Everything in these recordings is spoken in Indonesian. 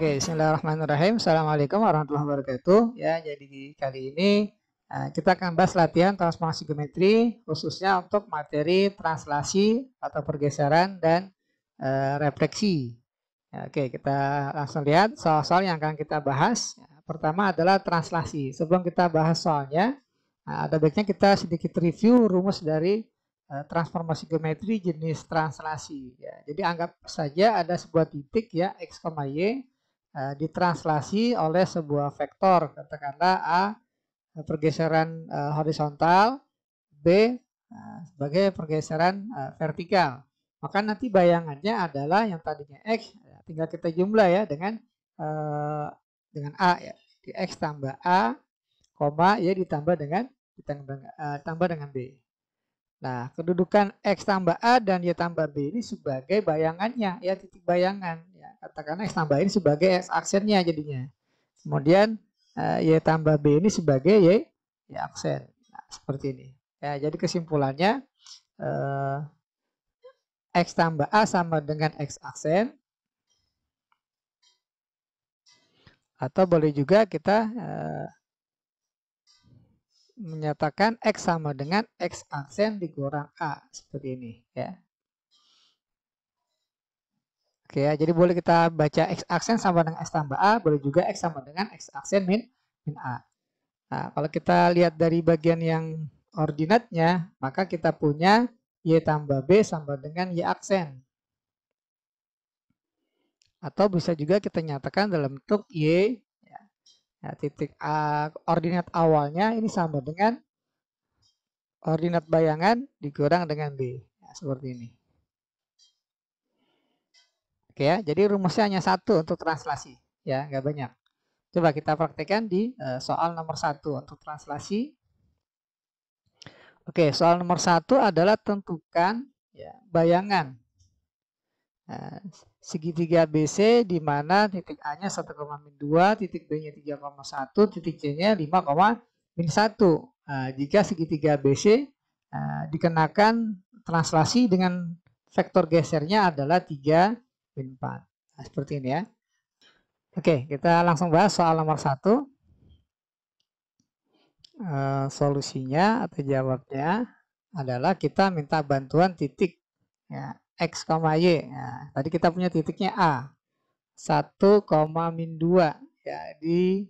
Oke, bismillahirrahmanirrahim. Assalamualaikum warahmatullahi wabarakatuh. Ya, jadi kali ini eh, kita akan bahas latihan transformasi geometri khususnya untuk materi translasi atau pergeseran dan uh, refleksi. Ya, oke, kita langsung lihat soal-soal yang akan kita bahas. Ya, pertama adalah translasi. Sebelum kita bahas soalnya, eh, ada baiknya kita sedikit review rumus dari transformasi geometri jenis translasi. Ya, jadi anggap saja ada sebuah titik ya, X, Y Eh, ditranslasi oleh sebuah vektor katakanlah A eh, pergeseran uh, horizontal B uh, sebagai pergeseran uh, vertikal maka nanti bayangannya adalah yang tadinya X ya, tinggal kita jumlah ya dengan uh, dengan A ya di X tambah A koma ya ditambah dengan ditambah uh, tambah dengan B Nah, kedudukan X tambah A dan Y tambah B ini sebagai bayangannya, ya titik bayangan. Ya, katakanlah X tambah ini sebagai X aksennya jadinya. Kemudian eh, Y tambah B ini sebagai Y, y aksen. Nah, seperti ini. Ya, jadi kesimpulannya eh, X tambah A sama dengan X aksen. Atau boleh juga kita eh, menyatakan X sama dengan X aksen dikurang A. Seperti ini. ya. Oke ya, jadi boleh kita baca X aksen sama dengan X tambah A, boleh juga X sama dengan X aksen min, min A. Nah, kalau kita lihat dari bagian yang ordinatnya, maka kita punya Y tambah B sama dengan Y aksen. Atau bisa juga kita nyatakan dalam bentuk Y, ya, ya, titik A, ordinat awalnya ini sama dengan ordinat bayangan dikurang dengan B. Ya, seperti ini. Oke ya, jadi rumusnya hanya satu untuk translasi, ya, nggak banyak. Coba kita praktekkan di eh, soal nomor satu untuk translasi. Oke, soal nomor satu adalah tentukan ya, bayangan nah, segitiga BC di mana titik A-nya 1,2, titik B-nya 3,1, titik C-nya 5,1. Nah, jika segitiga BC uh, nah, dikenakan translasi dengan vektor gesernya adalah 3 Pin 4. Nah, seperti ini ya. Oke, kita langsung bahas soal nomor 1. e, eh, solusinya atau jawabnya adalah kita minta bantuan titik ya, X, Y. Nah, tadi kita punya titiknya A. 1, min 2. Ya, di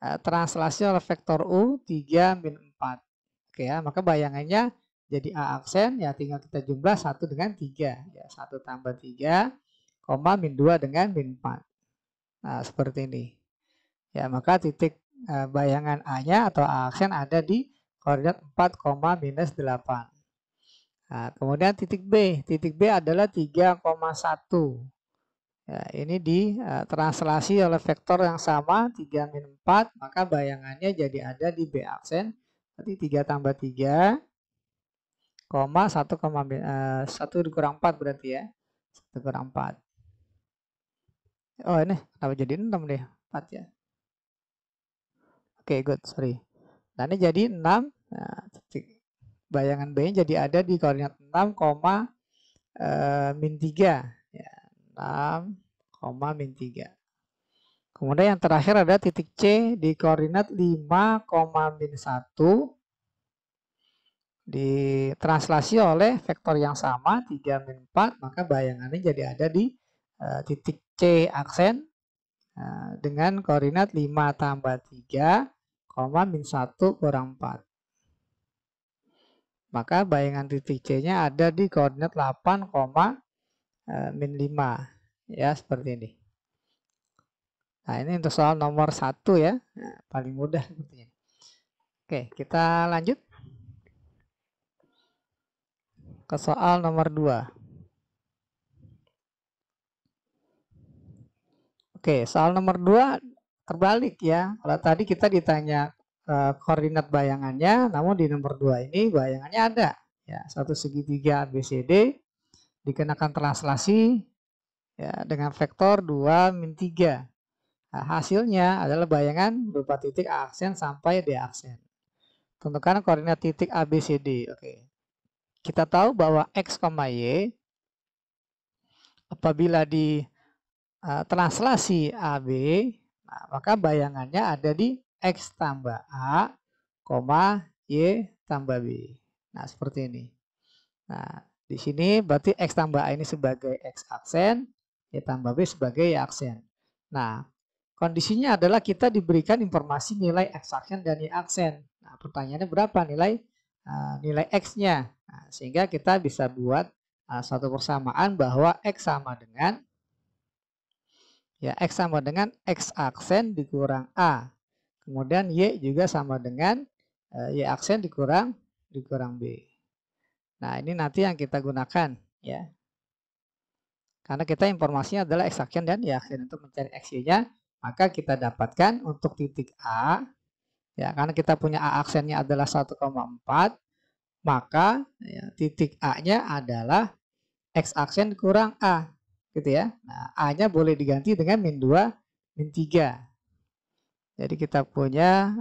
uh, eh, translasi oleh vektor U 3 min 4. Oke ya, maka bayangannya jadi A aksen ya tinggal kita jumlah 1 dengan 3. Ya, 1 tambah 3 koma min 2 dengan min 4. Nah, seperti ini. Ya, maka titik eh, bayangan A-nya atau A aksen ada di koordinat 4, minus 8. Nah, kemudian titik B. Titik B adalah 3,1. Ya, ini ditranslasi eh, oleh vektor yang sama, 3 min 4, maka bayangannya jadi ada di B aksen. Berarti 3 tambah 3, 1, 1 dikurang 4 berarti ya. 1 kurang 4. Oh ini kenapa jadi 6 deh? 4 ya. Oke okay, good, sorry. Nah ini jadi 6. Nah, bayangan B-nya jadi ada di koordinat 6, eh, min 3. Ya, 6, min 3. Kemudian yang terakhir ada titik C di koordinat 5, min 1 ditranslasi oleh vektor yang sama 3 min 4 maka bayangannya jadi ada di Eh, titik C aksen eh, dengan koordinat 5 tambah 3, koma min 1 kurang 4. Maka bayangan titik C-nya ada di koordinat 8, koma, eh, min 5. Ya, seperti ini. Nah, ini untuk soal nomor 1 ya. Nah, paling mudah Oke, kita lanjut ke soal nomor 2. Oke, soal nomor dua terbalik ya. Kalau tadi kita ditanya e, koordinat bayangannya, namun di nomor dua ini bayangannya ada. Ya, satu segitiga ABCD dikenakan translasi ya, dengan vektor 2 min 3. Nah, hasilnya adalah bayangan berupa titik A aksen sampai D aksen. Tentukan koordinat titik ABCD. Oke. Kita tahu bahwa X, Y apabila di uh, translasi AB, nah, maka bayangannya ada di X tambah A, koma Y tambah B. Nah, seperti ini. Nah, di sini berarti X tambah A ini sebagai X aksen, Y tambah B sebagai Y aksen. Nah, kondisinya adalah kita diberikan informasi nilai X aksen dan Y aksen. Nah, pertanyaannya berapa nilai uh, nilai X-nya? Nah, sehingga kita bisa buat uh, satu persamaan bahwa X sama dengan Ya, X sama dengan X aksen dikurang A. Kemudian Y juga sama dengan eh, Y aksen dikurang dikurang B. Nah, ini nanti yang kita gunakan ya. Karena kita informasinya adalah X aksen dan Y aksen untuk mencari x y nya maka kita dapatkan untuk titik A ya karena kita punya A aksennya adalah 1,4 maka ya, titik A-nya adalah X aksen kurang A gitu ya. Nah, A-nya boleh diganti dengan min 2, min 3. Jadi kita punya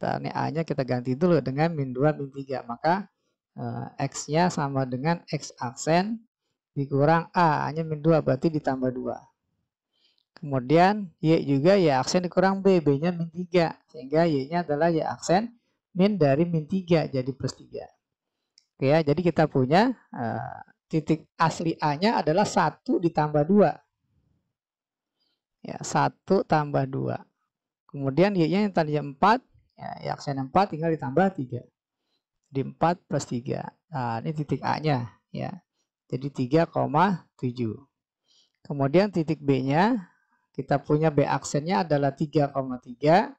eh, A-nya kita ganti dulu dengan min 2, min 3. Maka eh, X-nya sama dengan X aksen dikurang A, A-nya min 2 berarti ditambah 2. Kemudian Y juga Y aksen dikurang B, B-nya min 3. Sehingga Y-nya adalah Y aksen min dari min 3 jadi plus 3. Oke ya, jadi kita punya uh, titik asli A-nya adalah satu ditambah dua, Ya, 1 tambah dua. Kemudian Y-nya yang tadinya empat, ya, y aksen 4 tinggal ditambah tiga, Di empat plus tiga. Nah, ini titik A-nya. ya. Jadi tujuh. Kemudian titik B-nya, kita punya B aksennya adalah 3,3.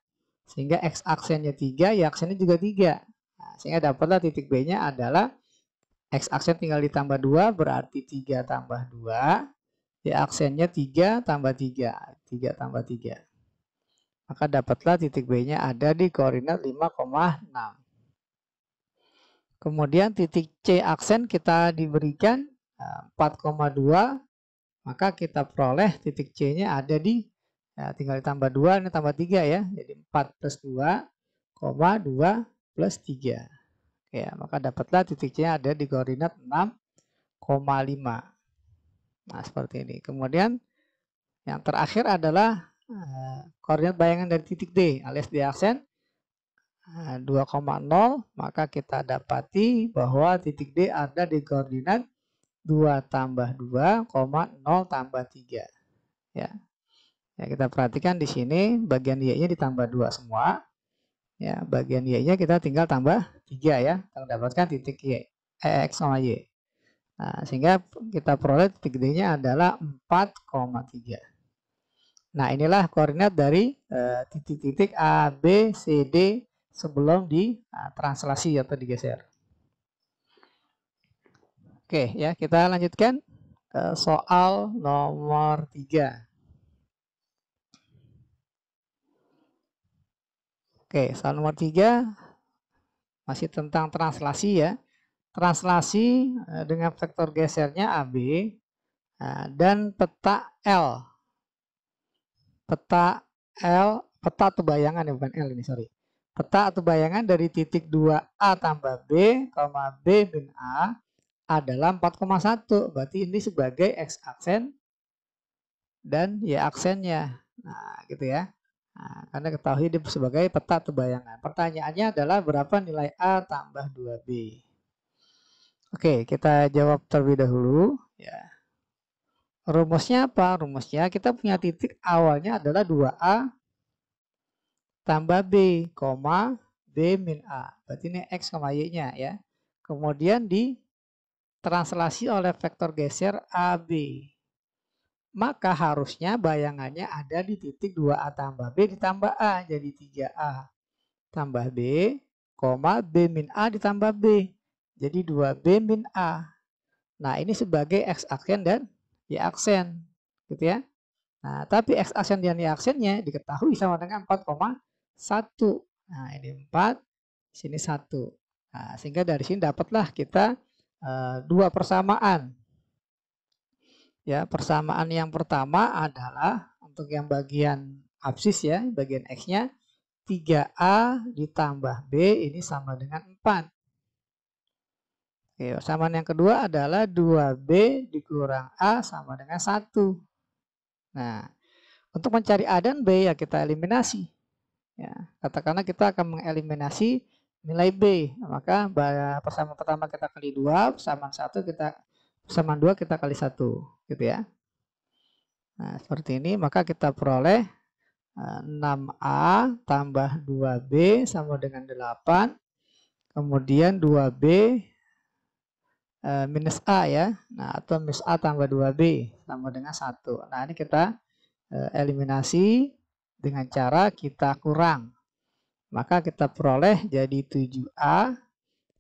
Sehingga X aksennya 3, Y aksennya juga 3. Nah, sehingga dapatlah titik B-nya adalah X aksen tinggal ditambah 2 berarti 3 tambah 2. Y aksennya 3 tambah 3. 3 tambah 3. Maka dapatlah titik B-nya ada di koordinat 5,6. Kemudian titik C aksen kita diberikan 4,2. Eh, maka kita peroleh titik C-nya ada di ya, tinggal ditambah 2, ini tambah 3 ya. Jadi 4 plus 2, 2 plus 3. Ya, maka dapatlah titik C ada di koordinat 6,5. Nah, seperti ini. Kemudian yang terakhir adalah uh, koordinat bayangan dari titik D alias diaksen uh, 2,0 maka kita dapati bahwa titik D ada di koordinat 2 tambah 2, 0 tambah 3. Ya. ya kita perhatikan di sini bagian Y-nya ditambah 2 semua. Ya, bagian Y-nya kita tinggal tambah 3 ya. Kita mendapatkan titik Y, eh, X, Y. Nah, sehingga kita peroleh titik D-nya adalah 4,3. Nah, inilah koordinat dari eh, titik-titik eh, A, B, C, D sebelum di eh, translasi atau digeser. Oke, ya kita lanjutkan ke eh, soal nomor 3. Oke, soal nomor tiga masih tentang translasi ya. Translasi eh, dengan vektor gesernya AB eh, dan peta L. Peta L, peta atau bayangan ya bukan L ini, sorry. Peta atau bayangan dari titik 2A tambah B, B bin A adalah 4,1. Berarti ini sebagai X aksen dan Y aksennya. Nah, gitu ya. Nah, karena ketahui dia sebagai peta atau bayangan. Pertanyaannya adalah berapa nilai A tambah 2B. Oke, kita jawab terlebih dahulu. Ya. Rumusnya apa? Rumusnya kita punya titik awalnya adalah 2A tambah B, koma B min A. Berarti ini X, Y-nya ya. Kemudian di translasi oleh vektor geser AB maka harusnya bayangannya ada di titik 2A tambah B ditambah A jadi 3A tambah B, B min A ditambah B jadi 2B min A. Nah ini sebagai X aksen dan Y aksen gitu ya. Nah tapi X aksen dan Y aksennya diketahui sama dengan 4,1. Nah ini 4, sini 1. Nah, sehingga dari sini dapatlah kita uh, dua persamaan Ya, persamaan yang pertama adalah untuk yang bagian absis ya, bagian X-nya 3A ditambah B ini sama dengan 4. Oke, persamaan yang kedua adalah 2B dikurang A sama dengan 1. Nah, untuk mencari A dan B ya kita eliminasi. Ya, katakanlah kita akan mengeliminasi nilai B. Maka persamaan pertama kita kali dua persamaan satu kita sama 2 kita kali satu gitu ya. Nah, seperti ini maka kita peroleh 6A eh, tambah 2B sama dengan 8. Kemudian 2B eh, minus A ya. Nah, atau minus A tambah 2B sama dengan 1. Nah, ini kita eh, eliminasi dengan cara kita kurang. Maka kita peroleh jadi 7A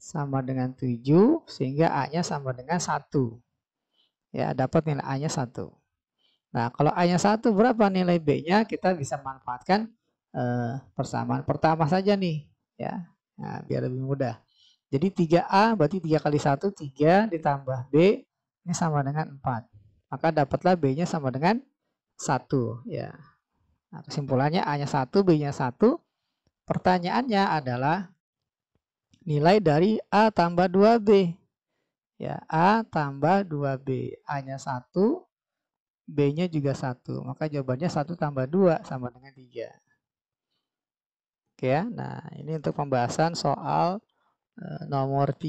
sama dengan 7 sehingga A-nya sama dengan 1. Ya, dapat nilai A-nya 1. Nah, kalau A-nya 1 berapa nilai B-nya? Kita bisa manfaatkan eh, persamaan pertama saja nih, ya. Nah, biar lebih mudah. Jadi 3A berarti 3 kali 1 3 ditambah B ini sama dengan 4. Maka dapatlah B-nya sama dengan 1, ya. Nah, kesimpulannya A-nya 1, B-nya 1. Pertanyaannya adalah nilai dari A tambah 2B. Ya, A tambah 2B. A-nya 1, B-nya juga 1. Maka jawabannya 1 tambah 2 sama dengan 3. Oke ya, nah ini untuk pembahasan soal e, nomor 3.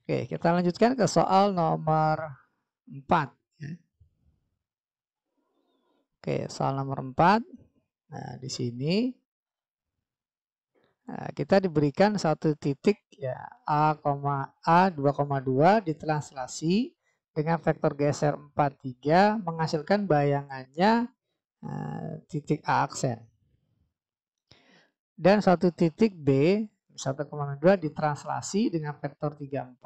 Oke, kita lanjutkan ke soal nomor 4. Ya. Oke, soal nomor 4. Nah, di sini Nah, kita diberikan satu titik ya A, A 2,2 ditranslasi dengan vektor geser 43 menghasilkan bayangannya eh, titik A aksen. Dan satu titik B dua ditranslasi dengan vektor 34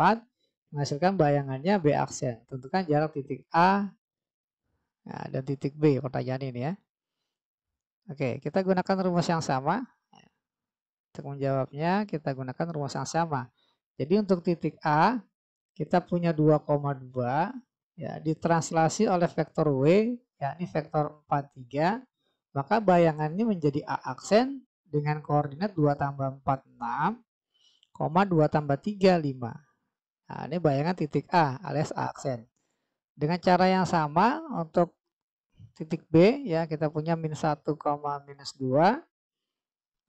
menghasilkan bayangannya B aksen. Tentukan jarak titik A nah, dan titik B pertanyaan ini ya. Oke, kita gunakan rumus yang sama untuk menjawabnya kita gunakan rumus yang sama. Jadi untuk titik A kita punya 2,2 ya ditranslasi oleh vektor W yakni vektor 43 maka bayangannya menjadi A aksen dengan koordinat 2 tambah 4 6, 2 tambah 3 5. Nah ini bayangan titik A alias A aksen. Dengan cara yang sama untuk titik B ya kita punya min 1, minus 2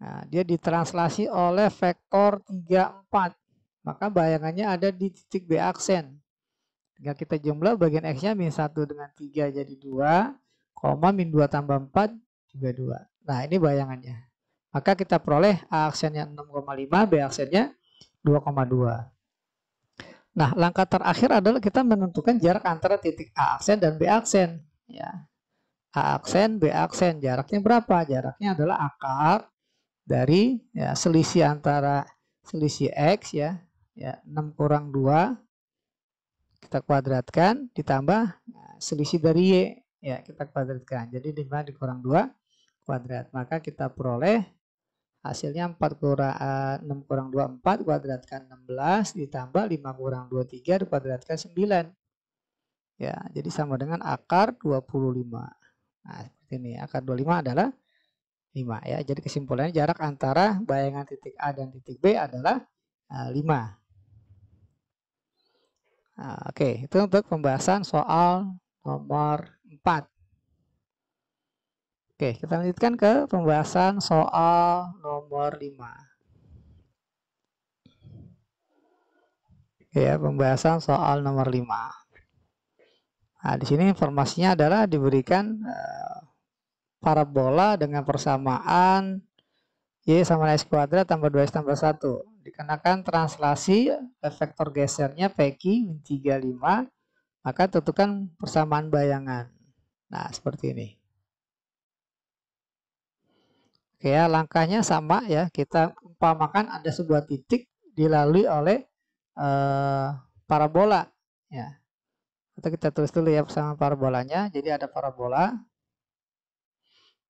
Nah, dia ditranslasi oleh vektor 34. Maka bayangannya ada di titik B aksen. Tinggal kita jumlah bagian X-nya min 1 dengan 3 jadi 2, koma min 2 tambah 4 juga 2. Nah ini bayangannya. Maka kita peroleh A aksennya 6,5, B aksennya 2,2. Nah langkah terakhir adalah kita menentukan jarak antara titik A aksen dan B aksen. Ya. A aksen, B aksen. Jaraknya berapa? Jaraknya adalah akar dari ya, selisih antara selisih X ya, ya 6 kurang 2 kita kuadratkan ditambah nah, selisih dari Y ya kita kuadratkan. Jadi 5 dikurang 2 kuadrat. Maka kita peroleh hasilnya 4 eh, kurang, 6 kurang 2 4 kuadratkan 16 ditambah 5 kurang 2 3 dikuadratkan 9. Ya, jadi sama dengan akar 25. Nah, seperti ini. Akar 25 adalah 5 ya. Jadi kesimpulannya jarak antara bayangan titik A dan titik B adalah uh, eh, 5. Nah, Oke, okay. itu untuk pembahasan soal nomor 4. Oke, okay, kita lanjutkan ke pembahasan soal nomor 5. Okay, ya, pembahasan soal nomor 5. Nah, di sini informasinya adalah diberikan uh, parabola dengan persamaan Y sama X kuadrat tambah 2X tambah 1. Dikenakan translasi vektor gesernya PQ 35, maka tentukan persamaan bayangan. Nah, seperti ini. Oke ya, langkahnya sama ya. Kita umpamakan ada sebuah titik dilalui oleh eh, parabola. Ya. Atau kita tulis dulu ya persamaan parabolanya. Jadi ada parabola,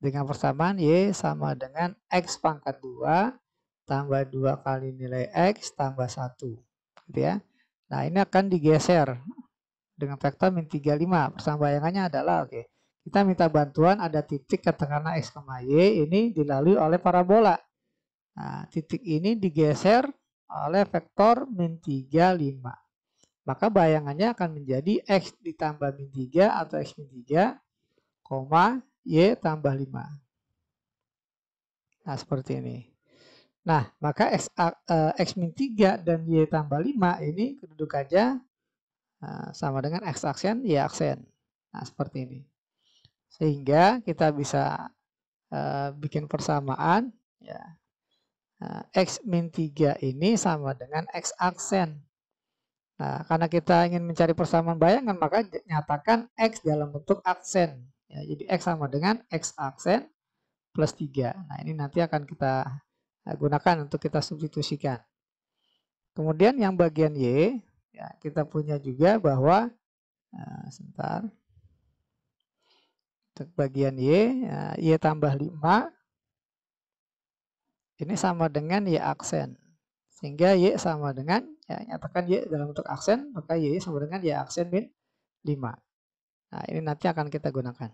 dengan persamaan Y sama dengan X pangkat 2 tambah 2 kali nilai X tambah 1. Gitu ya. Nah ini akan digeser dengan vektor min 35. bayangannya adalah oke. Okay, kita minta bantuan ada titik katakanlah X, Y ini dilalui oleh parabola. Nah, titik ini digeser oleh vektor min 35. Maka bayangannya akan menjadi X ditambah min 3 atau X min 3, koma Y tambah 5. Nah, seperti ini. Nah, maka X, e, X min 3 dan Y tambah 5 ini kedudukannya uh, sama dengan X aksen, Y aksen. Nah, seperti ini. Sehingga kita bisa e, bikin persamaan. Ya. X min 3 ini sama dengan X aksen. Nah, karena kita ingin mencari persamaan bayangan, maka nyatakan X dalam bentuk aksen. Ya, jadi X sama dengan X aksen plus 3. Nah ini nanti akan kita eh, gunakan untuk kita substitusikan. Kemudian yang bagian Y, ya, kita punya juga bahwa, nah, sebentar, untuk bagian Y, ya, Y tambah 5, ini sama dengan Y aksen. Sehingga Y sama dengan, ya, nyatakan Y dalam bentuk aksen, maka Y sama dengan Y aksen min 5. Nah, ini nanti akan kita gunakan.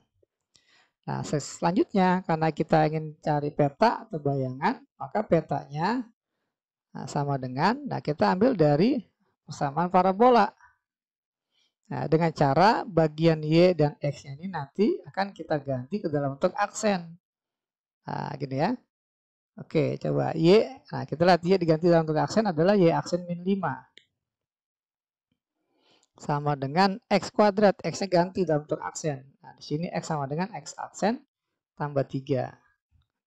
Nah, selanjutnya karena kita ingin cari peta atau bayangan, maka petanya nah, sama dengan, nah kita ambil dari persamaan parabola. Nah, dengan cara bagian Y dan X-nya ini nanti akan kita ganti ke dalam bentuk aksen. Nah, gini ya. Oke, coba Y. Nah, kita lihat Y diganti dalam bentuk aksen adalah Y aksen min 5 sama dengan X kuadrat. X-nya ganti dalam bentuk aksen. Nah, di sini X sama dengan X aksen tambah 3.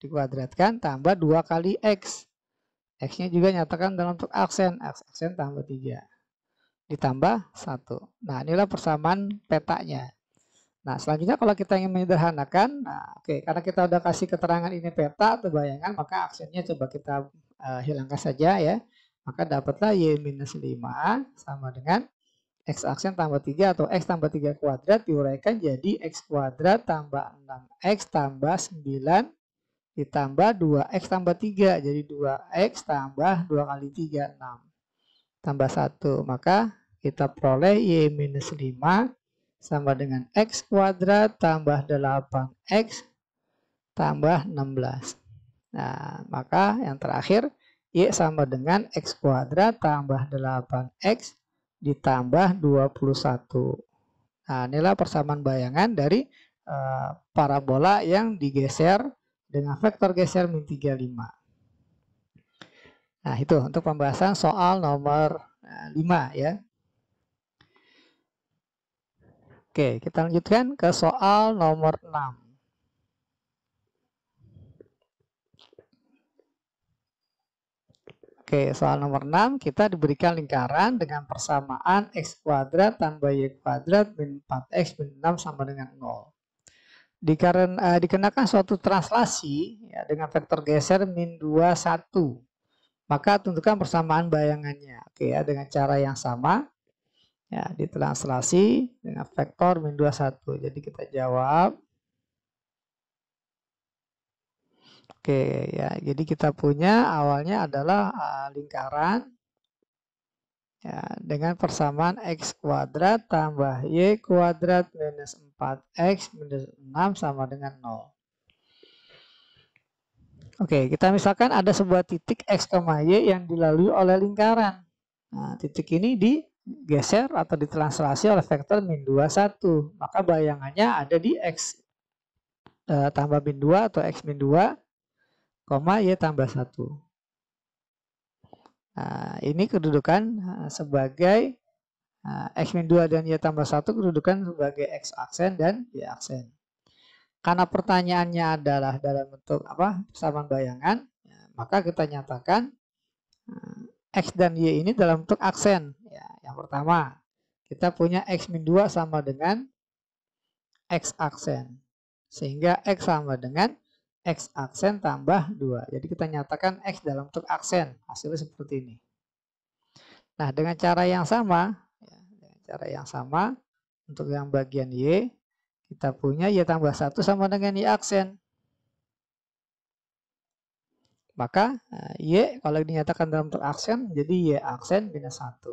Dikuadratkan tambah 2 kali X. X-nya juga nyatakan dalam bentuk aksen. X aksen tambah 3. Ditambah 1. Nah, inilah persamaan petanya. Nah, selanjutnya kalau kita ingin menyederhanakan, nah, oke, okay, karena kita udah kasih keterangan ini peta atau bayangan, maka aksennya coba kita uh, hilangkan saja ya. Maka dapatlah Y minus 5 sama dengan X aksen tambah 3 atau X tambah 3 kuadrat diuraikan jadi X kuadrat tambah 6X tambah 9 ditambah 2X tambah 3. Jadi 2X tambah 2 kali 3, 6. Tambah 1, maka kita peroleh Y minus 5 sama dengan X kuadrat tambah 8X tambah 16. Nah, maka yang terakhir Y sama dengan X kuadrat tambah 8X ditambah 21. Nah, inilah persamaan bayangan dari uh, parabola yang digeser dengan vektor geser min 35. Nah, itu untuk pembahasan soal nomor 5 eh, ya. Oke, kita lanjutkan ke soal nomor 6. Oke, soal nomor 6 kita diberikan lingkaran dengan persamaan x kuadrat tambah y kuadrat min 4x min 6 sama dengan 0. Dikaren, uh, dikenakan suatu translasi ya, dengan vektor geser min 2, 1. Maka tentukan persamaan bayangannya. Oke ya, dengan cara yang sama. Ya, ditranslasi dengan vektor min 2, 1. Jadi kita jawab Oke ya, jadi kita punya awalnya adalah uh, lingkaran ya, dengan persamaan x kuadrat tambah y kuadrat minus 4x minus 6 sama dengan 0. Oke, kita misalkan ada sebuah titik X, Y yang dilalui oleh lingkaran. Nah, titik ini digeser atau ditranslasi oleh vektor min 2, 1. Maka bayangannya ada di X e, tambah min 2 atau X min 2 koma Y tambah satu. Nah, ini kedudukan eh, sebagai eh, X-2 dan Y tambah satu kedudukan sebagai X aksen dan Y aksen. Karena pertanyaannya adalah dalam bentuk apa persamaan bayangan, ya, maka kita nyatakan eh, X dan Y ini dalam bentuk aksen. Ya, yang pertama, kita punya X-2 sama dengan X aksen. Sehingga X sama dengan X aksen tambah 2. Jadi kita nyatakan X dalam bentuk aksen. Hasilnya seperti ini. Nah, dengan cara yang sama, ya, dengan cara yang sama, untuk yang bagian Y, kita punya Y tambah 1 sama dengan Y aksen. Maka eh, Y kalau dinyatakan dalam bentuk aksen, jadi Y aksen minus 1.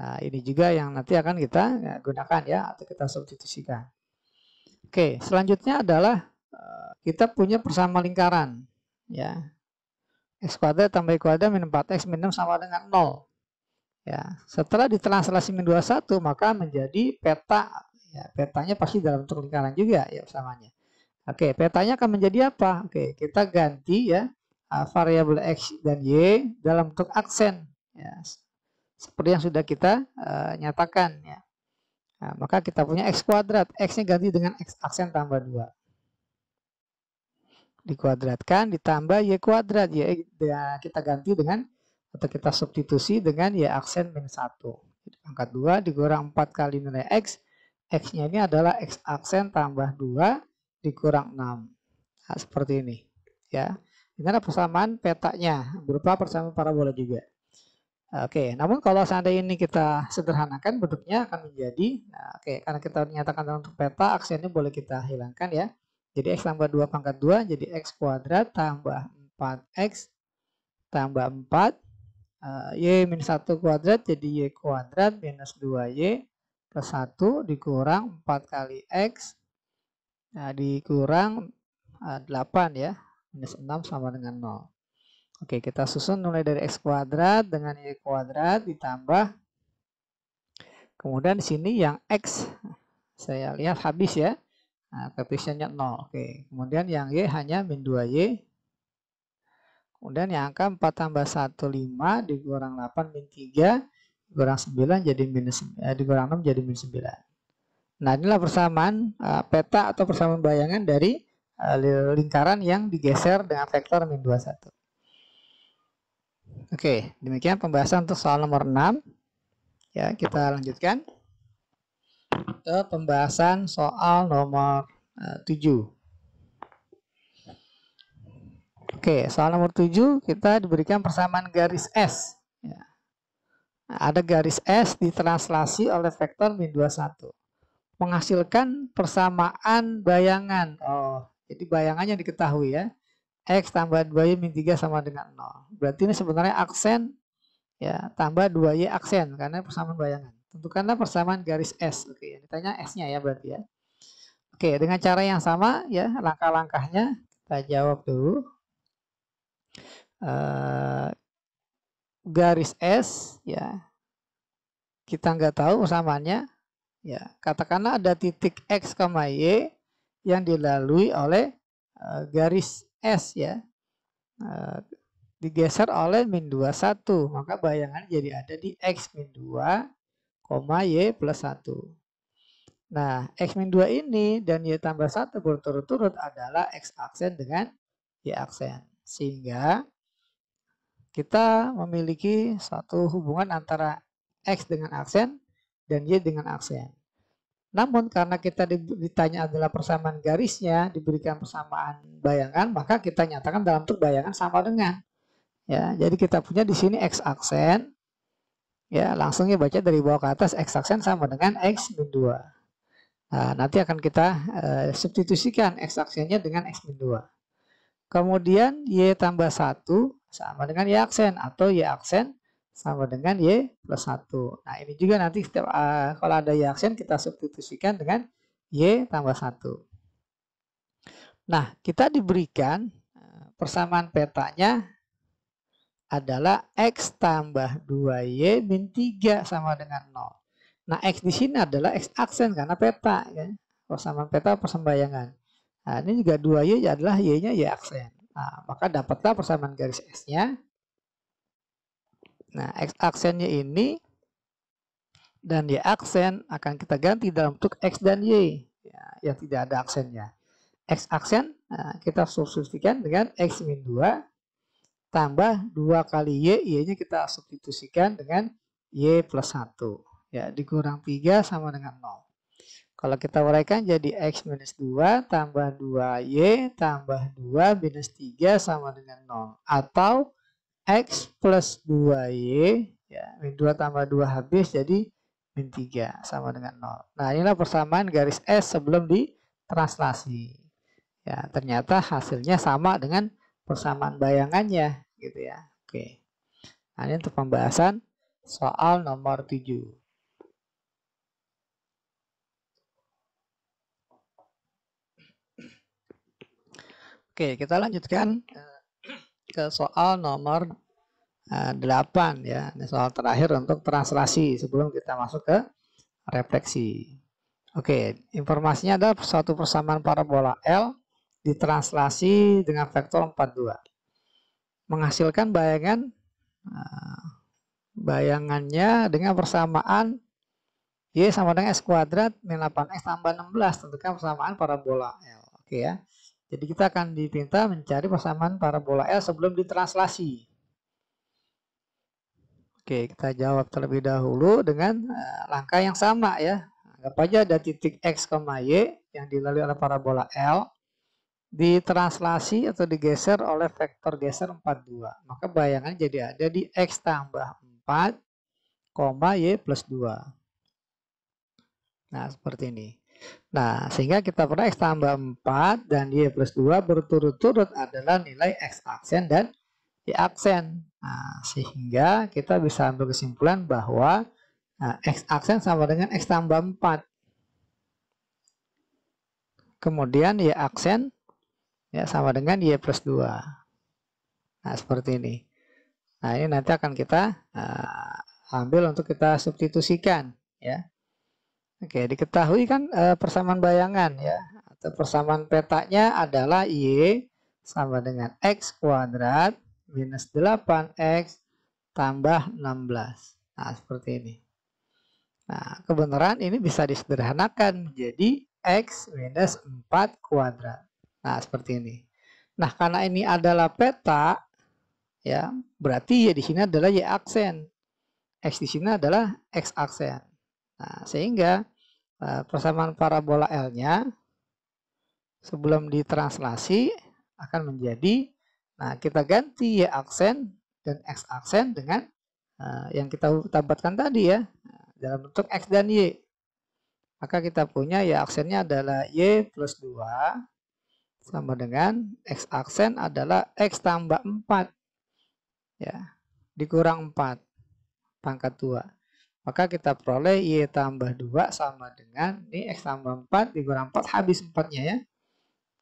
Nah, ini juga yang nanti akan kita ya, gunakan ya, atau kita substitusikan. Oke, selanjutnya adalah Eh, kita punya persama lingkaran ya x kuadrat tambah y kuadrat minus 4x minus 6 sama dengan 0 ya setelah ditranslasi minus 21 maka menjadi peta ya petanya pasti dalam bentuk lingkaran juga ya samanya oke petanya akan menjadi apa oke kita ganti ya eh, variabel x dan y dalam bentuk aksen ya seperti yang sudah kita uh, nyatakan ya nah, maka kita punya x kuadrat x nya ganti dengan x aksen tambah 2 dikuadratkan ditambah y kuadrat ya kita ganti dengan atau kita substitusi dengan y aksen min 1 angkat 2 dikurang 4 kali nilai x x nya ini adalah x aksen tambah 2 dikurang 6 nah, seperti ini ya dengan adalah persamaan petanya berupa persamaan parabola juga Oke, namun kalau seandainya ini kita sederhanakan bentuknya akan menjadi, nah, oke, karena kita nyatakan untuk peta, aksennya boleh kita hilangkan ya. Jadi X tambah 2 pangkat 2 jadi X kuadrat tambah 4X tambah 4. Uh, eh, y minus 1 kuadrat jadi Y kuadrat minus 2Y plus 1 dikurang 4 kali X nah, dikurang uh, eh, 8 ya. Minus 6 sama dengan 0. Oke kita susun mulai dari X kuadrat dengan Y kuadrat ditambah. Kemudian di sini yang X saya lihat habis ya. Nah, koefisiennya 0. Oke. Kemudian yang Y hanya min 2Y. Kemudian yang angka 4 tambah 1, 5. Dikurang 8, min 3. Dikurang 9 jadi minus, eh, dikurang 6 jadi min 9. Eh, nah, inilah persamaan uh, peta atau persamaan bayangan dari uh, lingkaran yang digeser dengan vektor min 21. Oke, demikian pembahasan untuk soal nomor 6. Ya, kita lanjutkan ke pembahasan soal nomor eh, uh, 7. Oke, soal nomor 7 kita diberikan persamaan garis S. Ya. Nah, ada garis S ditranslasi oleh vektor min 21. Menghasilkan persamaan bayangan. Oh, jadi bayangannya diketahui ya. X tambah 2Y min 3 sama dengan 0. Berarti ini sebenarnya aksen ya tambah 2Y aksen karena persamaan bayangan. Tentukanlah persamaan garis S. Oke, yang ditanya S-nya ya berarti ya. Oke, dengan cara yang sama ya, langkah-langkahnya kita jawab dulu. Uh, garis S ya. Kita nggak tahu persamaannya. Ya, katakanlah ada titik X, Y yang dilalui oleh uh, garis S ya. Uh, digeser oleh min 21, maka bayangan jadi ada di X min 2 koma Y plus 1. Nah, X min 2 ini dan Y tambah 1 berturut-turut adalah X aksen dengan Y aksen. Sehingga kita memiliki satu hubungan antara X dengan aksen dan Y dengan aksen. Namun karena kita ditanya adalah persamaan garisnya, diberikan persamaan bayangan, maka kita nyatakan dalam bentuk bayangan sama dengan. Ya, jadi kita punya di sini X aksen, Ya, langsungnya baca dari bawah ke atas x aksen sama dengan x min 2. Nah, nanti akan kita uh, substitusikan x aksennya dengan x min 2. Kemudian y tambah 1 sama dengan y aksen atau y aksen sama dengan y plus 1. Nah, ini juga nanti setiap, uh, kalau ada y aksen kita substitusikan dengan y tambah 1. Nah, kita diberikan eh, persamaan petanya adalah X tambah 2Y min 3 sama dengan 0. Nah, X di sini adalah X aksen karena peta. Ya. Persamaan peta persembayangan. Nah, ini juga 2Y ya adalah Y-nya Y aksen. Nah, maka dapatlah persamaan garis S-nya. Nah, X aksennya ini dan Y aksen akan kita ganti dalam bentuk X dan Y. Ya, yang tidak ada aksennya. X aksen nah, kita substitusikan dengan X min 2 tambah 2 kali Y, Y-nya kita substitusikan dengan Y plus 1. Ya, dikurang 3 sama dengan 0. Kalau kita uraikan jadi X minus 2 tambah 2Y tambah 2 minus 3 sama dengan 0. Atau X plus 2Y, ya, min 2 tambah 2 habis jadi min 3 sama dengan 0. Nah inilah persamaan garis S sebelum ditranslasi. Ya, ternyata hasilnya sama dengan persamaan bayangannya gitu ya. Oke. Nah, ini untuk pembahasan soal nomor 7. Oke, kita lanjutkan eh, ke soal nomor 8 eh, ya. Ini soal terakhir untuk translasi sebelum kita masuk ke refleksi. Oke, informasinya ada satu persamaan parabola L ditranslasi dengan vektor 42. Menghasilkan bayangan nah, bayangannya dengan persamaan Y sama dengan x kuadrat min 8X tambah 16 tentukan persamaan parabola L. Oke ya. Jadi kita akan diminta mencari persamaan parabola L sebelum ditranslasi. Oke, kita jawab terlebih dahulu dengan eh, langkah yang sama ya. Anggap aja ada titik X, koma Y yang dilalui oleh parabola L ditranslasi atau digeser oleh vektor geser 42. Maka bayangan jadi ada di X tambah 4, Y plus 2. Nah, seperti ini. Nah, sehingga kita pernah X tambah 4 dan Y plus 2 berturut-turut adalah nilai X aksen dan Y aksen. Nah, sehingga kita bisa ambil kesimpulan bahwa nah, X aksen sama dengan X tambah 4. Kemudian Y aksen ya sama dengan Y plus 2 nah seperti ini nah ini nanti akan kita uh, ambil untuk kita substitusikan ya Oke, diketahui kan uh, persamaan bayangan ya, atau persamaan petanya adalah Y sama dengan X kuadrat minus 8X tambah 16. Nah, seperti ini. Nah, kebenaran ini bisa disederhanakan menjadi X minus 4 kuadrat. Nah, seperti ini. Nah, karena ini adalah peta, ya, berarti ya di sini adalah y aksen. X di sini adalah x aksen. Nah, sehingga eh, persamaan parabola L-nya sebelum ditranslasi akan menjadi nah kita ganti y aksen dan x aksen dengan uh, yang kita tabatkan tadi ya dalam bentuk x dan y. Maka kita punya y aksennya adalah y plus 2 sama dengan X aksen adalah X tambah 4. Ya, dikurang 4. Pangkat 2. Maka kita peroleh Y tambah 2 sama dengan ini X tambah 4 dikurang 4 habis 4-nya ya.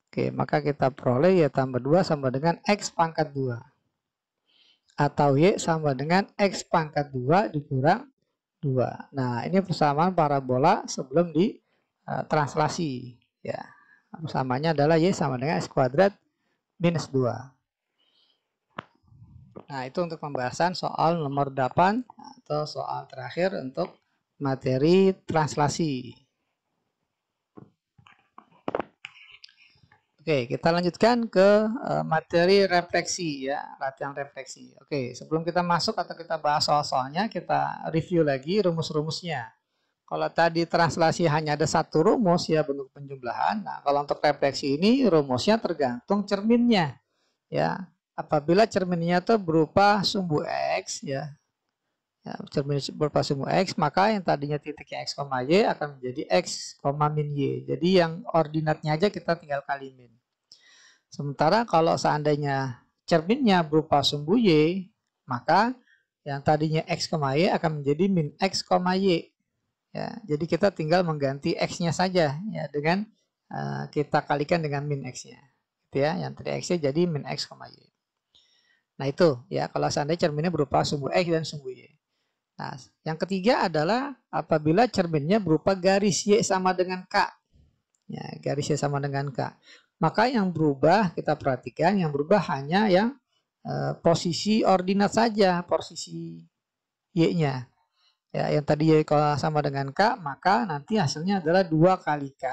Oke, maka kita peroleh Y tambah 2 sama dengan X pangkat 2. Atau Y sama dengan X pangkat 2 dikurang 2. Nah, ini persamaan parabola sebelum di Uh, ya. Samanya adalah Y sama dengan X kuadrat minus 2. Nah, itu untuk pembahasan soal nomor 8 atau soal terakhir untuk materi translasi. Oke, kita lanjutkan ke eh, materi refleksi ya, latihan refleksi. Oke, sebelum kita masuk atau kita bahas soal-soalnya, kita review lagi rumus-rumusnya. Kalau tadi translasi hanya ada satu rumus ya bentuk penjumlahan. Nah, kalau untuk refleksi ini rumusnya tergantung cerminnya. Ya, apabila cerminnya itu berupa sumbu x ya. ya cermin berupa sumbu x, maka yang tadinya titiknya x, y akan menjadi x, min y. Jadi yang ordinatnya aja kita tinggal kali min. Sementara kalau seandainya cerminnya berupa sumbu y, maka yang tadinya x, y akan menjadi min x, y Ya, jadi kita tinggal mengganti x-nya saja ya dengan uh, kita kalikan dengan min x-nya. Gitu ya, yang tadi x-nya jadi min x, y. Nah, itu ya kalau seandainya cerminnya berupa sumbu x dan sumbu y. Nah, yang ketiga adalah apabila cerminnya berupa garis y sama dengan k. Ya, garis y sama dengan k. Maka yang berubah kita perhatikan yang berubah hanya yang eh, posisi ordinat saja, posisi Y-nya ya yang tadi Y ya, kalau sama dengan K maka nanti hasilnya adalah dua kali K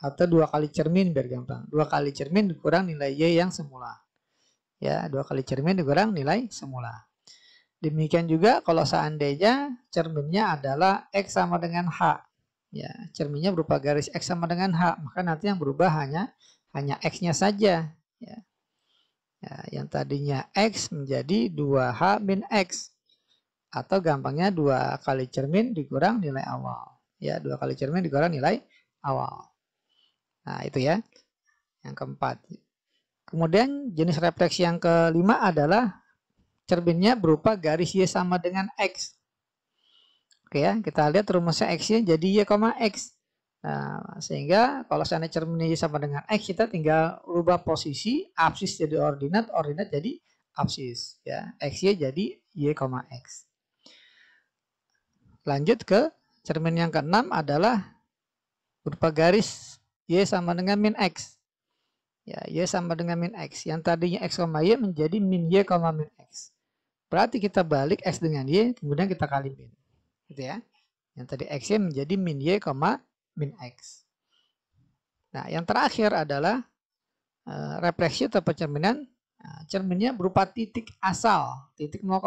atau dua kali cermin biar gampang dua kali cermin dikurang nilai Y yang semula ya dua kali cermin dikurang nilai semula demikian juga kalau seandainya cerminnya adalah X sama dengan H ya cerminnya berupa garis X sama dengan H maka nanti yang berubah hanya hanya X-nya saja ya. ya yang tadinya X menjadi 2H min X atau gampangnya dua kali cermin dikurang nilai awal ya dua kali cermin dikurang nilai awal nah itu ya yang keempat kemudian jenis refleksi yang kelima adalah cerminnya berupa garis y sama dengan x oke ya kita lihat rumusnya x nya jadi y koma x nah, sehingga kalau seandainya cerminnya y sama dengan x kita tinggal rubah posisi absis jadi ordinat ordinat jadi absis ya x y jadi y, koma x Lanjut ke cermin yang keenam adalah berupa garis Y sama dengan min X. Ya, Y sama dengan min X. Yang tadinya X, Y menjadi min Y, koma min X. Berarti kita balik X dengan Y, kemudian kita kali min. Gitu ya. Yang tadi X Y menjadi min Y, koma min X. Nah, yang terakhir adalah eh, refleksi atau pencerminan. Nah, cerminnya berupa titik asal, titik 0,0.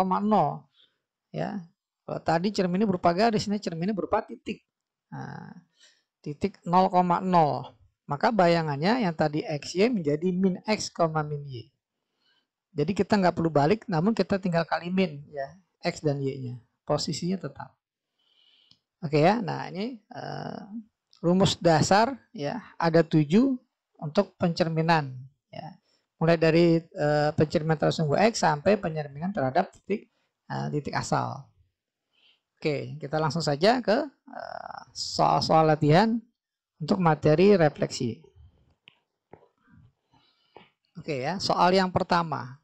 Ya, kalau tadi cerminnya berupa garis, ini cerminnya berupa titik. Nah, titik 0,0. Maka bayangannya yang tadi x, y menjadi min X, min Y. Jadi kita nggak perlu balik, namun kita tinggal kali min ya, X dan Y-nya. Posisinya tetap. Oke ya, nah ini uh, rumus dasar ya, ada tujuh untuk pencerminan ya. Mulai dari uh, pencerminan terhadap X sampai pencerminan terhadap titik, uh, titik asal. Oke, kita langsung saja ke eh, soal-soal latihan untuk materi refleksi. Oke ya, soal yang pertama.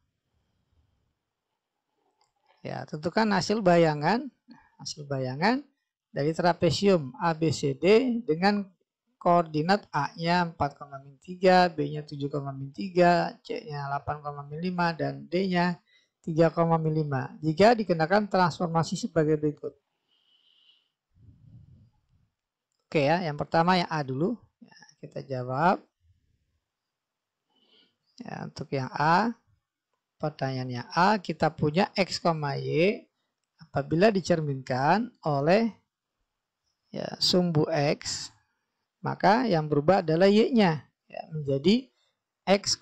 Ya, tentukan hasil bayangan, hasil bayangan dari trapesium ABCD dengan koordinat A-nya 4,3, B-nya 7,3, C-nya 8,5, dan D-nya 3,5 jika dikenakan transformasi sebagai berikut. Oke ya, yang pertama yang A dulu. Ya, kita jawab. Ya, untuk yang A, pertanyaannya A, kita punya X, Y apabila dicerminkan oleh ya, sumbu X, maka yang berubah adalah Y-nya. Ya, menjadi X,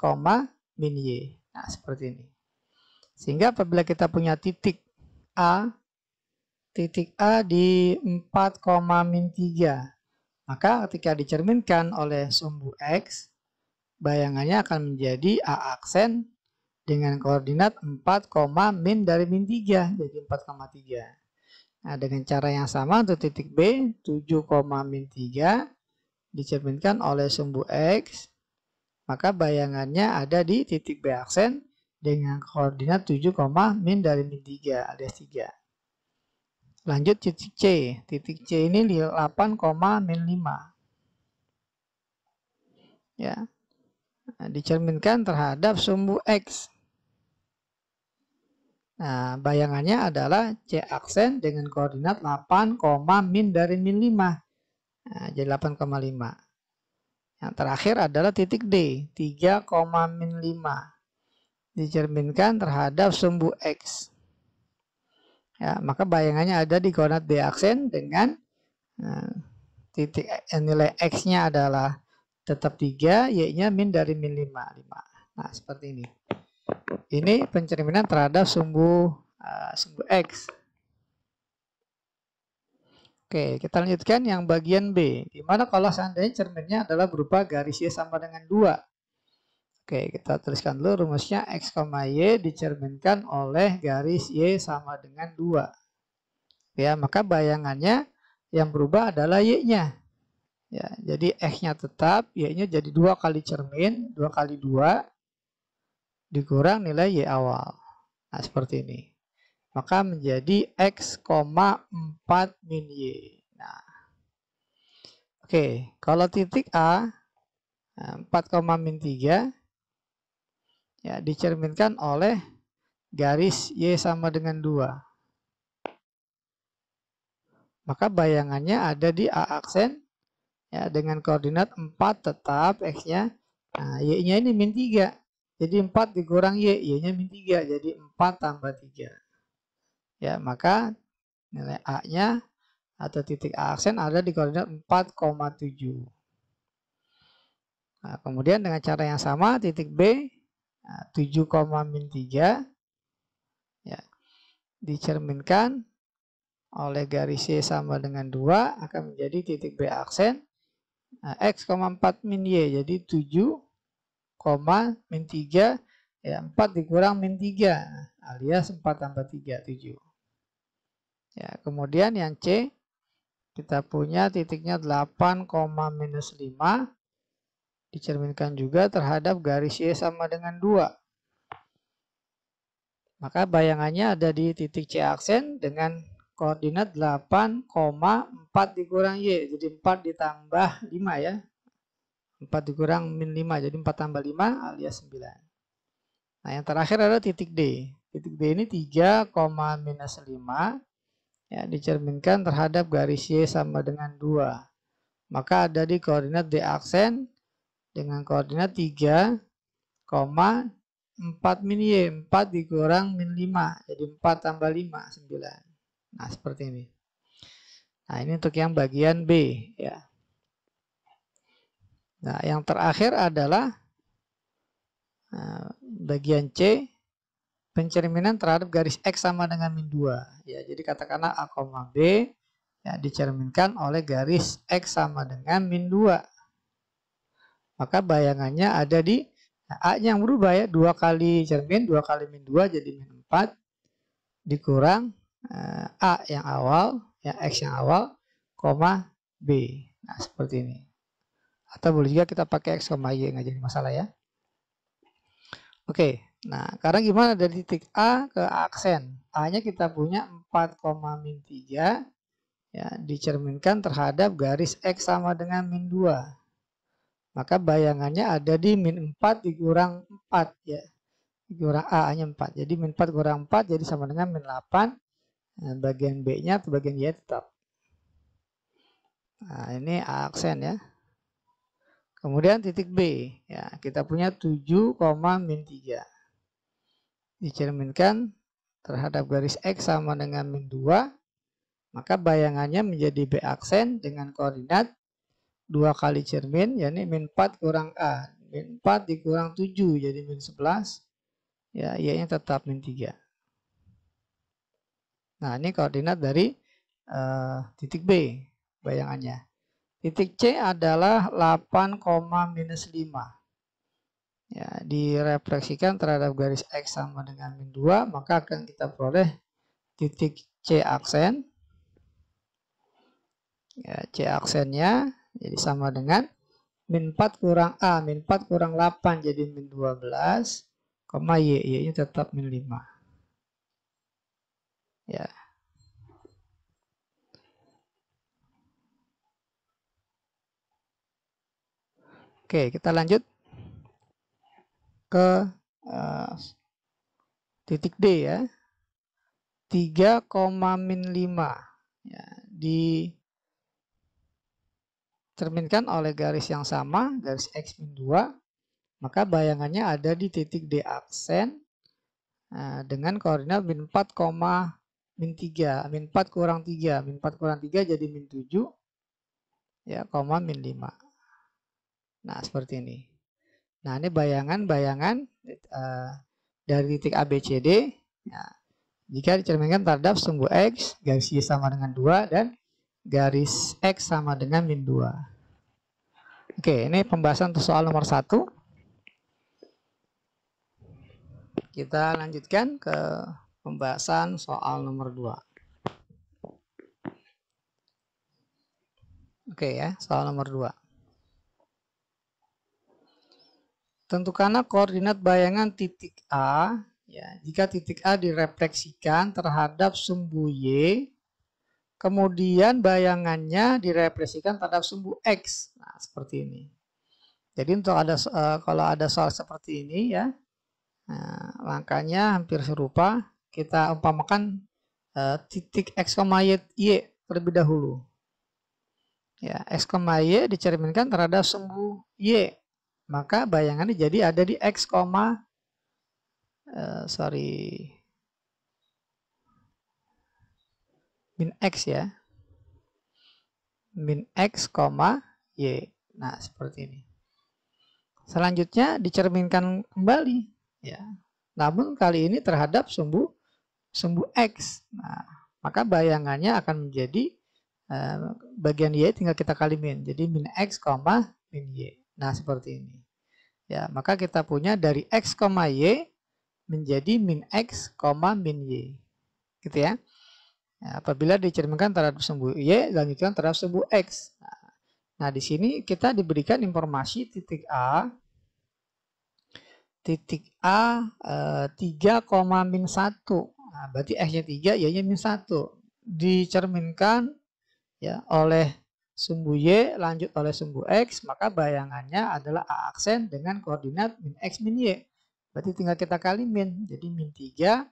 min Y. Nah, seperti ini. Sehingga apabila kita punya titik A, titik A di 4, min 3. Maka ketika dicerminkan oleh sumbu X, bayangannya akan menjadi A aksen dengan koordinat 4, min dari min 3, jadi 4,3. Nah, dengan cara yang sama untuk titik B, 7, min 3, dicerminkan oleh sumbu X, maka bayangannya ada di titik B aksen dengan koordinat 7, min dari min 3 alias 3. Lanjut titik C. Titik C ini di 8,05. Ya. Nah, dicerminkan terhadap sumbu X. Nah, bayangannya adalah C aksen dengan koordinat 8, min dari min 5. Nah, jadi 8,5. Yang terakhir adalah titik D, 3, min 5. Dicerminkan terhadap sumbu X ya maka bayangannya ada di koordinat d aksen dengan nah, titik eh, nilai x-nya adalah tetap 3, y-nya min dari min 5, 5. Nah, seperti ini. Ini pencerminan terhadap sumbu uh, sumbu x. Oke, kita lanjutkan yang bagian B. Dimana kalau seandainya cerminnya adalah berupa garis Y sama dengan 2. Oke, kita tuliskan dulu rumusnya X, Y dicerminkan oleh garis Y sama dengan 2. Ya, maka bayangannya yang berubah adalah Y-nya. Ya, jadi X-nya tetap, Y-nya jadi 2 kali cermin, 2 kali 2, dikurang nilai Y awal. Nah, seperti ini. Maka menjadi X, 4 min Y. Nah, Oke, kalau titik A, 4, nah, min 3, ya dicerminkan oleh garis Y sama dengan dua Maka bayangannya ada di A aksen ya dengan koordinat 4 tetap X-nya. Nah, Y-nya ini min 3. Jadi 4 dikurang Y, Y-nya min 3. Jadi 4 tambah tiga Ya, maka nilai A-nya atau titik A aksen ada di koordinat 4,7. Nah, kemudian dengan cara yang sama titik B Nah, 7, min 3 ya, dicerminkan oleh garis Y sama dengan 2 akan menjadi titik B aksen nah, X, 4 min Y jadi 7, min 3 ya 4 dikurang min 3 alias 4 tambah 3 7 ya kemudian yang C kita punya titiknya 8, minus 5 dicerminkan juga terhadap garis Y sama dengan 2. Maka bayangannya ada di titik C aksen dengan koordinat 8,4 dikurang Y. Jadi 4 ditambah 5 ya. 4 dikurang min 5. Jadi 4 tambah 5 alias 9. Nah yang terakhir ada titik D. Titik D ini 3, minus 5. Ya, dicerminkan terhadap garis Y sama dengan 2. Maka ada di koordinat D aksen dengan koordinat 3, 4 min Y. 4 dikurang min 5. Jadi 4 tambah 5, 9. Nah, seperti ini. Nah, ini untuk yang bagian B. ya. Nah, yang terakhir adalah eh, bagian C. Pencerminan terhadap garis X sama dengan min 2. Ya, jadi katakanlah A, B ya, dicerminkan oleh garis X sama dengan min 2. Maka bayangannya ada di a yang berubah ya. 2 kali cermin, 2 kali min 2 jadi min 4. Dikurang eh, A yang awal, ya X yang awal, koma B. Nah seperti ini. Atau boleh juga kita pakai X, koma Y, nggak jadi masalah ya. Oke, nah sekarang gimana dari titik A ke aksen? A-nya kita punya min 4,3 ya dicerminkan terhadap garis X sama dengan min 2. Maka bayangannya ada di min 4 dikurang 4 ya. Dikurang A hanya 4. Jadi min 4 kurang 4 jadi sama dengan min 8. Nah, bagian B-nya atau bagian Y tetap. Nah, ini A aksen ya. Kemudian titik B. ya Kita punya 7, min 3. Dicerminkan terhadap garis X sama dengan min 2. Maka bayangannya menjadi B aksen dengan koordinat dua kali cermin, yakni min 4 kurang A. Min 4 dikurang 7, jadi min 11. Ya, Y-nya tetap min 3. Nah, ini koordinat dari uh, titik B bayangannya. Titik C adalah 8, minus 5. Ya, direfleksikan terhadap garis X sama dengan min 2, maka akan kita peroleh titik C aksen. Ya, C aksennya jadi sama dengan min 4 kurang A, min 4 kurang 8 jadi min 12, koma Y, Y-nya tetap min 5. Ya. Oke, kita lanjut ke uh, titik D ya. 3, min 5. Ya, di cerminkan oleh garis yang sama, garis X-2, maka bayangannya ada di titik D aksen eh, dengan koordinat min 4, min 3, min 4 kurang 3, min 4 kurang 3 jadi min 7, ya, koma min 5. Nah, seperti ini. Nah, ini bayangan-bayangan uh, dari titik ABCD. Ya. Jika dicerminkan terhadap sumbu X, garis Y sama dengan 2 dan garis X sama dengan min 2. Oke, ini pembahasan untuk soal nomor 1. Kita lanjutkan ke pembahasan soal nomor 2. Oke ya, soal nomor 2. Tentukanlah koordinat bayangan titik A. Ya, jika titik A direfleksikan terhadap sumbu Y Kemudian bayangannya direpresikan terhadap sumbu X. Nah, seperti ini. Jadi untuk ada eh, kalau ada soal seperti ini ya, nah, langkahnya hampir serupa. Kita umpamakan uh, titik X, y, y terlebih dahulu. Ya, X, Y dicerminkan terhadap sumbu Y. Maka bayangannya jadi ada di X, uh, sorry, min X ya. Min X, Y. Nah, seperti ini. Selanjutnya dicerminkan kembali. ya. Namun kali ini terhadap sumbu, sumbu X. Nah, maka bayangannya akan menjadi eh, bagian Y tinggal kita kali min. Jadi min X, min Y. Nah, seperti ini. Ya, maka kita punya dari X, Y menjadi min X, min Y. Gitu ya. Ya, apabila dicerminkan terhadap sumbu Y, lanjutkan terhadap sumbu X. Nah, nah, di sini kita diberikan informasi titik A. Titik A e, eh, 3, min 1. Nah, berarti X-nya 3, Y-nya min 1. Dicerminkan ya oleh sumbu Y lanjut oleh sumbu X, maka bayangannya adalah A aksen dengan koordinat min X min Y. Berarti tinggal kita kali min. Jadi min 3,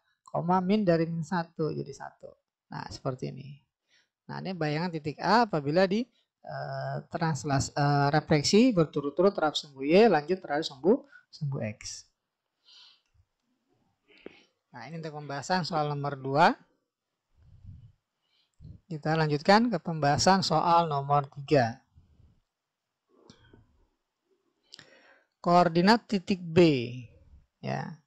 min dari min 1. Jadi 1. Nah, seperti ini. Nah, ini bayangan titik A apabila di e, translas e, refleksi berturut-turut terhadap sumbu Y lanjut terhadap sumbu sumbu X. Nah, ini untuk pembahasan soal nomor 2. Kita lanjutkan ke pembahasan soal nomor 3. Koordinat titik B. Ya.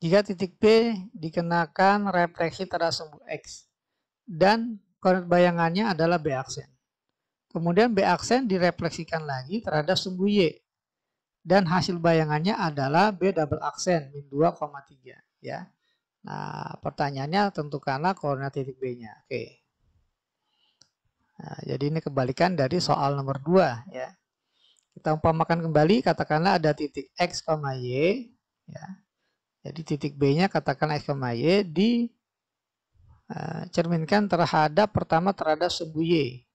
Jika titik P dikenakan refleksi terhadap sumbu X dan koordinat bayangannya adalah B aksen. Kemudian B aksen direfleksikan lagi terhadap sumbu Y dan hasil bayangannya adalah B double aksen min 2,3 ya. Nah, pertanyaannya tentukanlah koordinat titik B-nya. Oke. Nah, jadi ini kebalikan dari soal nomor 2 ya. Kita umpamakan kembali katakanlah ada titik X, Y ya jadi titik B-nya katakan X, Y di uh, terhadap pertama terhadap sumbu Y.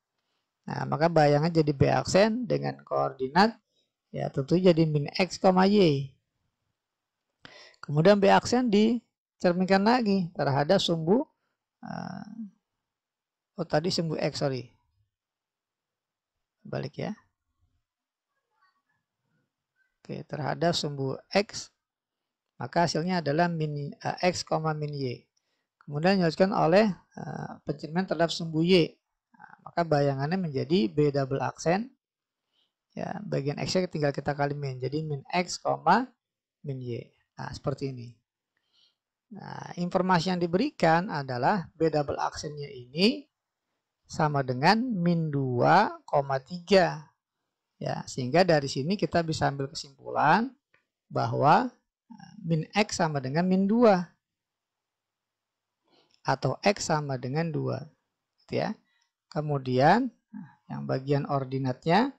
Nah, maka bayangan jadi B aksen dengan koordinat ya tentu jadi min X, Y. Kemudian B aksen dicerminkan lagi terhadap sumbu uh, oh tadi sumbu X, sorry. Balik ya. Oke, terhadap sumbu X maka hasilnya adalah min uh, X, min Y. Kemudian dijelaskan oleh uh, eh, pencerminan terhadap sumbu Y. Nah, maka bayangannya menjadi B double aksen. Ya, bagian X-nya tinggal kita kali min. Jadi min X, min Y. Nah, seperti ini. Nah, informasi yang diberikan adalah B double aksennya ini sama dengan min 2,3. Ya, sehingga dari sini kita bisa ambil kesimpulan bahwa Min X sama dengan min 2. Atau X sama dengan 2. Gitu ya. Kemudian yang bagian ordinatnya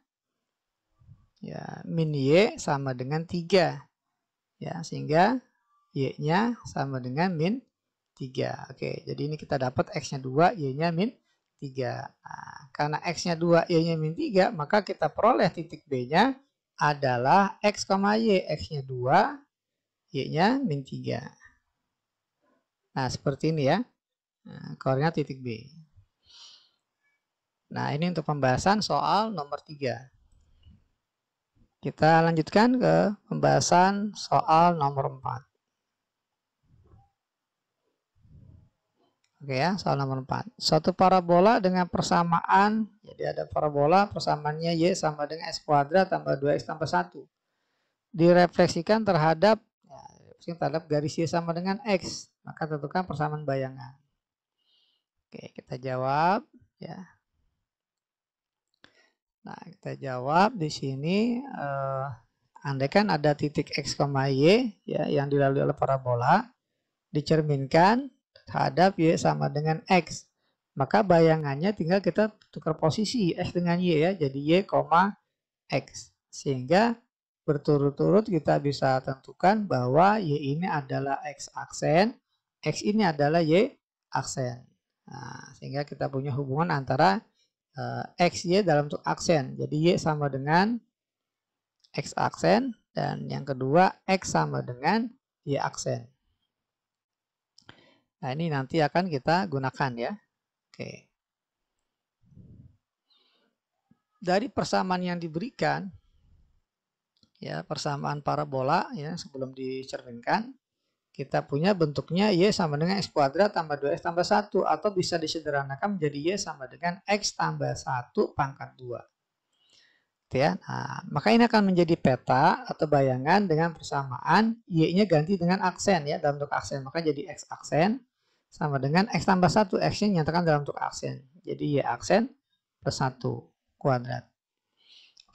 ya min Y sama dengan 3. Ya, sehingga Y-nya sama dengan min 3. Oke, jadi ini kita dapat X-nya 2, Y-nya min 3. Nah, karena X-nya 2, Y-nya min 3, maka kita peroleh titik B-nya adalah X, Y. X-nya 2, Y-nya min 3. Nah, seperti ini ya. Nah, koordinat titik B. Nah, ini untuk pembahasan soal nomor 3. Kita lanjutkan ke pembahasan soal nomor 4. Oke ya, soal nomor 4. Suatu parabola dengan persamaan, jadi ada parabola persamaannya Y sama dengan S kuadrat tambah 2X tambah 1. Direfleksikan terhadap dirumuskan terhadap garis Y sama dengan X. Maka tentukan persamaan bayangan. Oke, kita jawab. ya. Nah, kita jawab di sini. Eh, andai kan ada titik X, Y ya, yang dilalui oleh parabola. Dicerminkan terhadap Y sama dengan X. Maka bayangannya tinggal kita tukar posisi X dengan Y ya. Jadi Y, X. Sehingga berturut-turut kita bisa tentukan bahwa Y ini adalah X aksen, X ini adalah Y aksen. Nah, sehingga kita punya hubungan antara uh, X, Y dalam bentuk aksen. Jadi Y sama dengan X aksen dan yang kedua X sama dengan Y aksen. Nah ini nanti akan kita gunakan ya. Oke. Dari persamaan yang diberikan, ya persamaan parabola ya sebelum dicerminkan kita punya bentuknya y sama dengan x kuadrat tambah 2x tambah 1 atau bisa disederhanakan menjadi y sama dengan x tambah 1 pangkat 2 gitu ya nah, maka ini akan menjadi peta atau bayangan dengan persamaan y nya ganti dengan aksen ya dalam bentuk aksen maka jadi x aksen sama dengan x tambah 1 x nya nyatakan dalam bentuk aksen jadi y aksen plus 1 kuadrat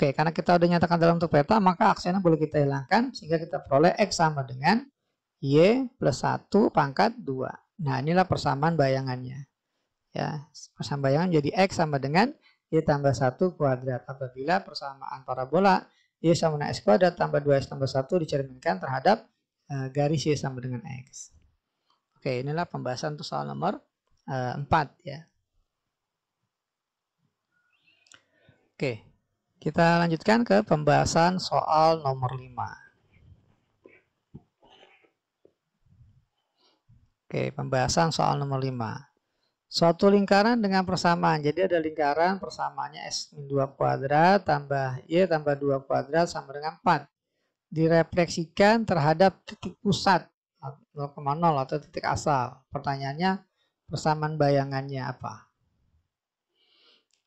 Oke, karena kita udah nyatakan dalam bentuk peta, maka aksennya boleh kita hilangkan sehingga kita peroleh X sama dengan Y plus 1 pangkat 2. Nah, inilah persamaan bayangannya. Ya, persamaan bayangan jadi X sama dengan Y tambah 1 kuadrat. Apabila persamaan parabola Y sama dengan X kuadrat tambah 2X tambah 1 dicerminkan terhadap uh, garis Y sama dengan X. Oke, inilah pembahasan untuk soal nomor uh, eh, 4 ya. Oke. Kita lanjutkan ke pembahasan soal nomor 5. Oke, pembahasan soal nomor 5. Suatu lingkaran dengan persamaan. Jadi ada lingkaran persamaannya S-2 kuadrat tambah Y tambah 2 kuadrat sama dengan 4. Direfleksikan terhadap titik pusat 0,0 atau titik asal. Pertanyaannya persamaan bayangannya apa?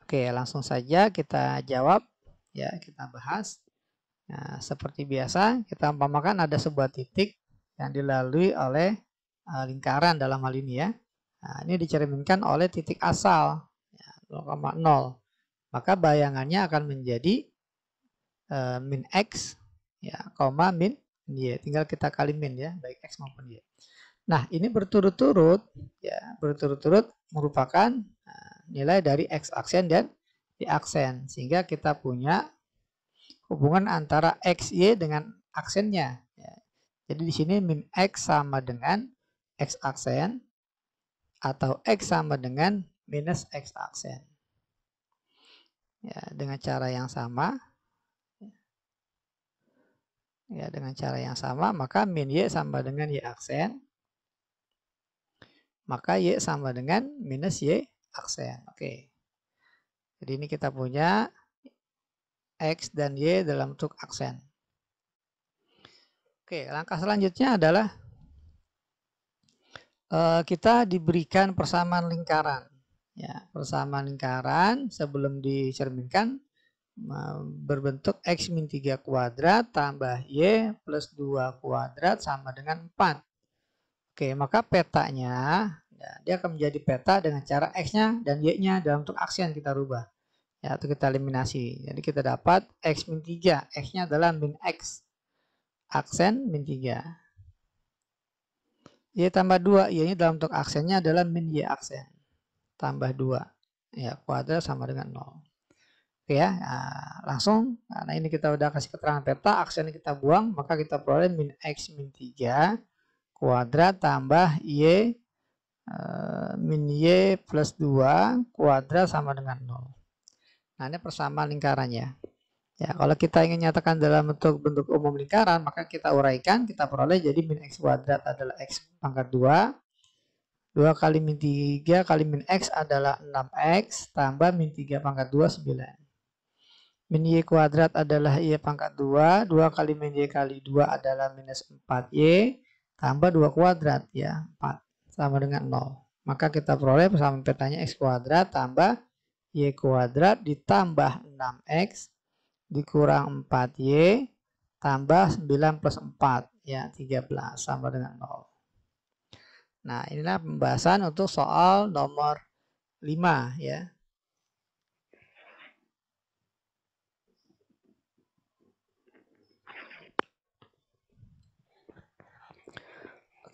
Oke, langsung saja kita jawab ya kita bahas. Nah, seperti biasa kita umpamakan ada sebuah titik yang dilalui oleh uh, lingkaran dalam hal ini ya. Nah, ini dicerminkan oleh titik asal ya, 0,0. Maka bayangannya akan menjadi uh, min x ya, koma min y. Tinggal kita kali min ya, baik x maupun y. Nah, ini berturut-turut ya, berturut-turut merupakan eh, nilai dari x aksen dan di aksen. Sehingga kita punya hubungan antara x y dengan aksennya. Ya. Jadi di sini min X sama dengan X aksen atau X sama dengan minus X aksen. Ya, dengan cara yang sama. Ya, dengan cara yang sama, maka min Y sama dengan Y aksen. Maka Y sama dengan minus Y aksen. Oke. Okay. Jadi ini kita punya X dan Y dalam bentuk aksen. Oke, langkah selanjutnya adalah eh, kita diberikan persamaan lingkaran. Ya, persamaan lingkaran sebelum dicerminkan berbentuk X min 3 kuadrat tambah Y plus 2 kuadrat sama dengan 4. Oke, maka petanya ya, dia akan menjadi peta dengan cara X-nya dan Y-nya dalam bentuk aksen kita rubah ya itu kita eliminasi jadi kita dapat x min 3 x nya adalah min x aksen min 3 y tambah 2 y nya dalam bentuk aksennya adalah min y aksen tambah 2 ya kuadrat sama dengan 0 Oke ya, nah, langsung karena ini kita udah kasih keterangan peta, aksen kita buang, maka kita peroleh min x min 3 kuadrat tambah y e, min y plus 2 kuadrat sama dengan 0. Nah, ini persamaan lingkarannya. Ya, kalau kita ingin nyatakan dalam bentuk bentuk umum lingkaran, maka kita uraikan, kita peroleh jadi min x kuadrat adalah x pangkat 2. 2 kali min 3 kali min x adalah 6x tambah min 3 pangkat 2 9. Min y kuadrat adalah y pangkat 2, 2 kali min y kali 2 adalah minus 4y tambah 2 kuadrat ya 4 sama dengan 0. Maka kita peroleh persamaan petanya x kuadrat tambah y kuadrat ditambah 6x dikurang 4y tambah 9 plus 4 ya 13 sama dengan 0. Nah inilah pembahasan untuk soal nomor 5 ya.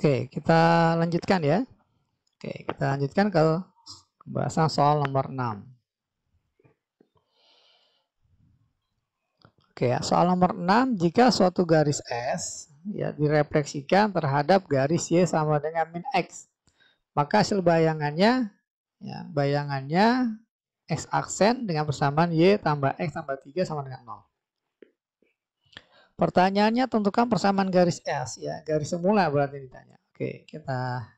Oke, kita lanjutkan ya. Oke, kita lanjutkan ke pembahasan soal nomor 6. Oke, soal nomor 6, jika suatu garis S ya direfleksikan terhadap garis Y sama dengan min X, maka hasil bayangannya ya, bayangannya X aksen dengan persamaan Y tambah X tambah 3 sama dengan 0. Pertanyaannya tentukan persamaan garis S ya, garis semula berarti ditanya. Oke, kita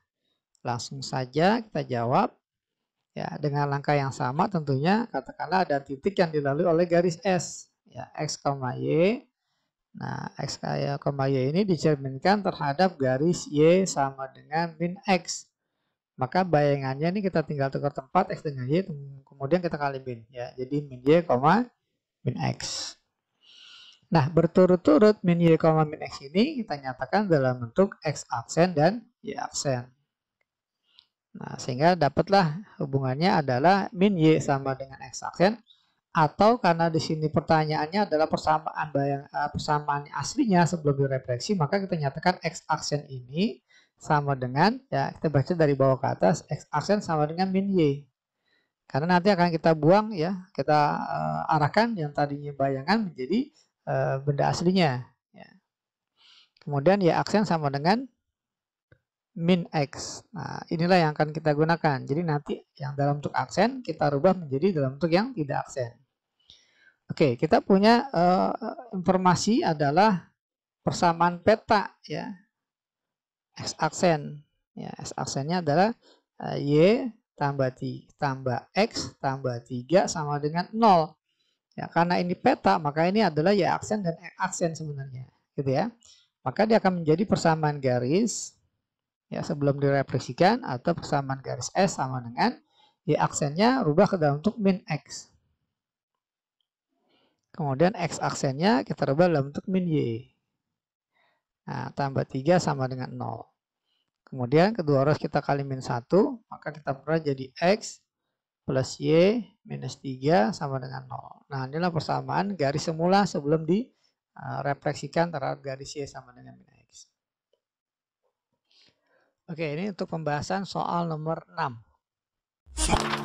langsung saja kita jawab. Ya, dengan langkah yang sama tentunya katakanlah ada titik yang dilalui oleh garis S ya x, koma y. Nah, x kaya koma y ini dicerminkan terhadap garis y sama dengan min x. Maka bayangannya ini kita tinggal tukar tempat x dengan y, kemudian kita kali min. Ya, jadi min y, koma min x. Nah, berturut-turut min y, koma min x ini kita nyatakan dalam bentuk x aksen dan y aksen. Nah, sehingga dapatlah hubungannya adalah min y sama dengan x aksen, atau karena di sini pertanyaannya adalah persamaan bayang eh, persamaan aslinya sebelum direfleksi maka kita nyatakan x aksen ini sama dengan ya kita baca dari bawah ke atas x aksen sama dengan min y karena nanti akan kita buang ya kita uh, arahkan yang tadinya bayangan menjadi uh, benda aslinya ya. kemudian ya aksen sama dengan min x nah inilah yang akan kita gunakan jadi nanti yang dalam bentuk aksen kita rubah menjadi dalam bentuk yang tidak aksen Oke, kita punya uh, informasi adalah persamaan peta ya. X aksen ya, X aksennya adalah uh, Y tambah t, tambah X tambah 3 sama dengan 0. Ya, karena ini peta, maka ini adalah Y aksen dan X aksen sebenarnya, gitu ya. Maka dia akan menjadi persamaan garis ya sebelum direpresikan atau persamaan garis S sama dengan Y aksennya rubah ke dalam untuk min X. Kemudian X aksennya kita rubah dalam bentuk min Y. Nah, tambah 3 sama dengan 0. Kemudian kedua arus kita kali min 1, maka kita peroleh jadi X plus Y minus 3 sama dengan 0. Nah, inilah persamaan garis semula sebelum direfleksikan eh, terhadap garis Y sama dengan min X. Oke, ini untuk pembahasan soal nomor 6.